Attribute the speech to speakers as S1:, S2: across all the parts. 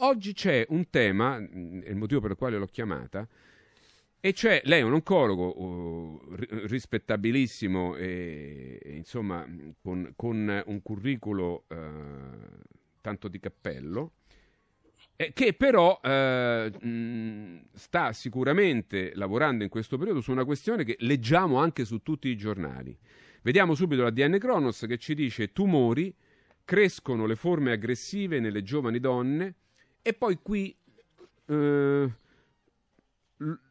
S1: Oggi c'è un tema, mm, è il motivo per il quale l'ho chiamata, e cioè lei è un oncologo uh, rispettabilissimo e, e insomma mm, con, con, un curriculum uh, eh, tanto di cappello, eh, che però eh, mh, mm, sta sicuramente lavorando in questo periodo su una questione che leggiamo anche su tutti i giornali. Vediamo subito la DN Cronos che ci dice tumori, crescono le forme aggressive nelle giovani donne, e poi qui eh,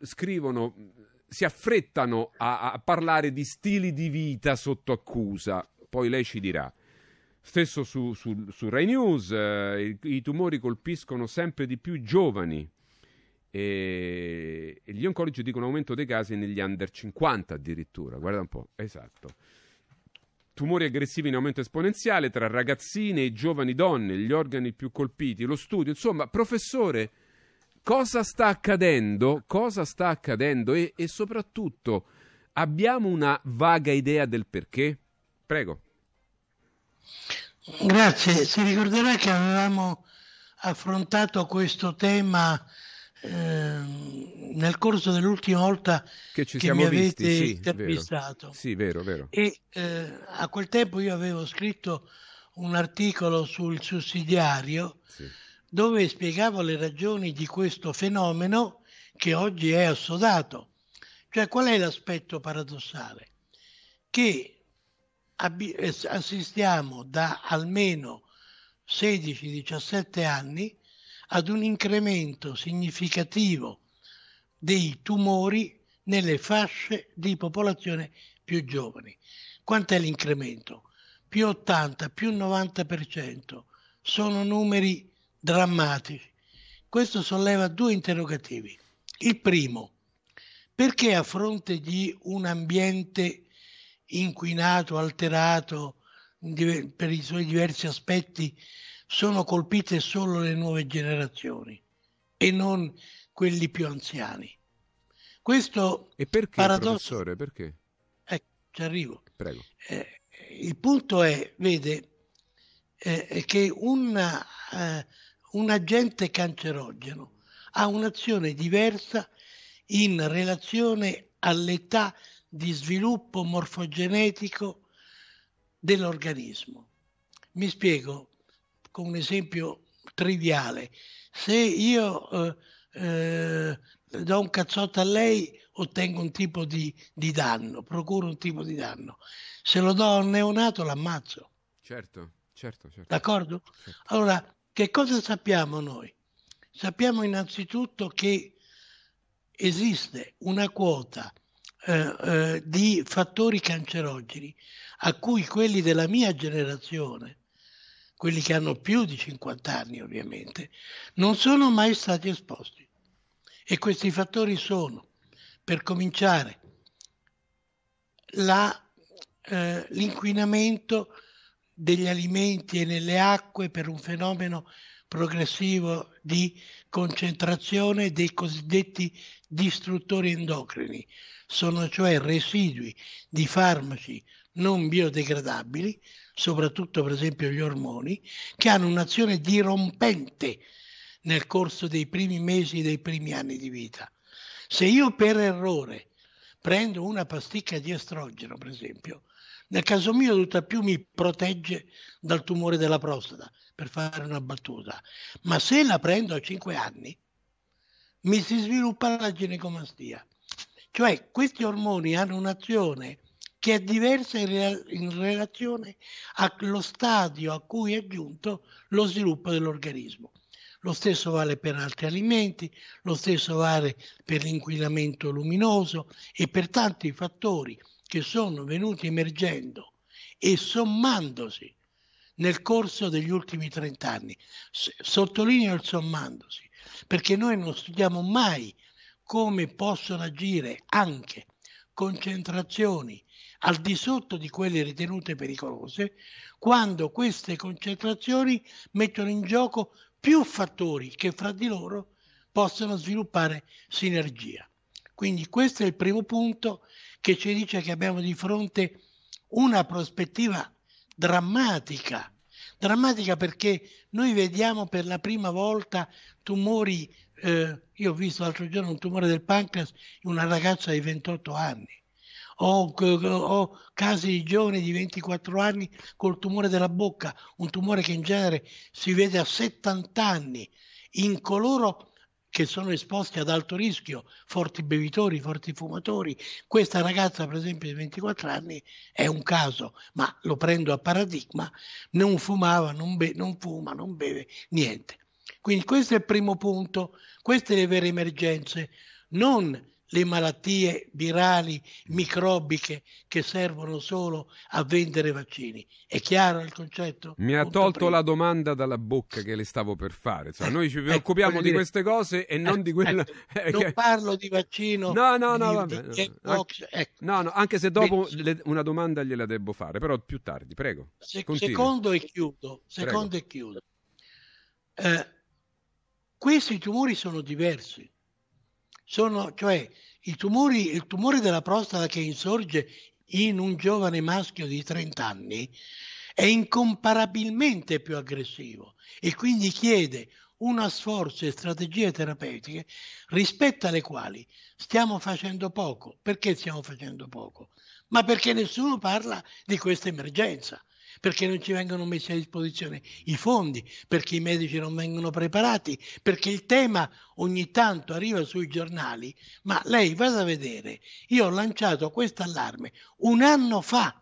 S1: scrivono, si affrettano a, a parlare di stili di vita sotto accusa, poi lei ci dirà. Stesso su, su, su, Rai News, eh, i, tumori colpiscono sempre di più i giovani e, gli oncologi dicono aumento dei casi negli under 50 addirittura, guarda un po', esatto. Tumori aggressivi in aumento esponenziale tra ragazzine e giovani donne, gli organi più colpiti, lo studio, insomma, professore, cosa sta accadendo? Cosa sta accadendo? E, e soprattutto, abbiamo una vaga idea del perché? Prego.
S2: Grazie, si ricorderà che avevamo affrontato questo tema eh, nel corso dell'ultima volta che, ci che mi avete visti, sì, intervistato.
S1: Vero. Sì, vero, vero.
S2: E eh, a quel tempo io avevo scritto un articolo sul sussidiario sì. dove spiegavo le ragioni di questo fenomeno che oggi è assodato. Cioè qual è l'aspetto paradossale? Che ab- eh, assistiamo da almeno 16-17 anni ad un incremento significativo dei tumori nelle fasce di popolazione più giovani. Quanto è l'incremento? Più 80, più 90%. Sono numeri drammatici. Questo solleva due interrogativi. Il primo, perché a fronte di un ambiente inquinato, alterato per i suoi diversi aspetti, sono colpite solo le nuove generazioni e non quelli più anziani. Questo e perché, paradosso... professore, perché? Ecco, eh, ci arrivo. Prego. Eh, il punto è, vede, eh, che una, eh, un agente cancerogeno ha un'azione diversa in relazione all'età di sviluppo morfogenetico dell'organismo. Mi spiego con un esempio triviale. Se io eh, eh, do un cazzotto a lei ottengo un tipo di, di, danno, procuro un tipo di danno. Se lo do a un neonato l'ammazzo. Certo, certo, certo. D'accordo? Certo. Allora, che cosa sappiamo noi? Sappiamo innanzitutto che esiste una quota eh, eh, di fattori cancerogeni a cui quelli della mia generazione, quelli che hanno più di 50 anni ovviamente, non sono mai stati esposti. E questi fattori sono, per cominciare, la, eh, l'inquinamento degli alimenti e nelle acque per un fenomeno progressivo di concentrazione dei cosiddetti distruttori endocrini. Sono cioè residui di farmaci non biodegradabili, soprattutto per esempio gli ormoni, che hanno un'azione dirompente nel corso dei primi mesi, dei primi anni di vita. Se io per errore prendo una pasticca di estrogeno, per esempio, nel caso mio tutta più mi protegge dal tumore della prostata, per fare una battuta, ma se la prendo a 5 anni mi si sviluppa la ginecomastia. Cioè questi ormoni hanno un'azione che è diversa in, re- in relazione allo stadio a cui è giunto lo sviluppo dell'organismo. Lo stesso vale per altri alimenti, lo stesso vale per l'inquinamento luminoso e per tanti fattori che sono venuti emergendo e sommandosi nel corso degli ultimi 30 anni. Sottolineo il sommandosi, perché noi non studiamo mai come possono agire anche concentrazioni al di sotto di quelle ritenute pericolose, quando queste concentrazioni mettono in gioco più fattori che fra di loro possono sviluppare sinergia. Quindi questo è il primo punto che ci dice che abbiamo di fronte una prospettiva drammatica, drammatica perché noi vediamo per la prima volta tumori, eh, io ho visto l'altro giorno un tumore del pancreas in una ragazza di 28 anni, ho, oh, ho oh, casi di giovani di 24 anni col tumore della bocca, un tumore che in genere si vede a 70 anni in coloro che sono esposti ad alto rischio, forti bevitori, forti fumatori. Questa ragazza, per esempio, di 24 anni è un caso, ma lo prendo a paradigma, non fumava, non, be- non fuma, non beve, niente. Quindi questo è il primo punto, queste le vere emergenze, non le malattie virali, microbiche che servono solo a vendere vaccini. È chiaro il concetto?
S1: Mi ha tolto prima. la domanda dalla bocca che le stavo per fare. Cioè, noi ci ecco, preoccupiamo ecco, di dire... queste cose e non eh, di quella. Ecco, eh, non
S2: parlo di vaccino. No, no, no. Di, di eh, no.
S1: Ecco. no, no, anche se dopo le, una domanda gliela devo fare, però più tardi, prego.
S2: Se, secondo e chiudo. Secondo e chiudo. Eh, questi tumori sono diversi sono, cioè tumori, il tumore della prostata che insorge in un giovane maschio di 30 anni è incomparabilmente più aggressivo e quindi chiede uno sforzo e strategie terapeutiche rispetto alle quali stiamo facendo poco. Perché stiamo facendo poco? Ma perché nessuno parla di questa emergenza perché non ci vengono messi a disposizione i fondi, perché i medici non vengono preparati, perché il tema ogni tanto arriva sui giornali, ma lei vada a vedere, io ho lanciato questo allarme un anno fa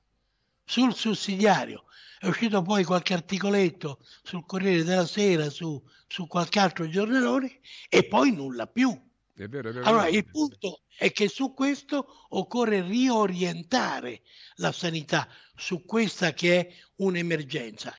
S2: sul sussidiario, è uscito poi qualche articoletto sul Corriere della Sera, su, su qualche altro giornalone e poi nulla più.
S1: È vero, è vero, allora, il
S2: punto è che su questo occorre riorientare la sanità, su questa che è un'emergenza.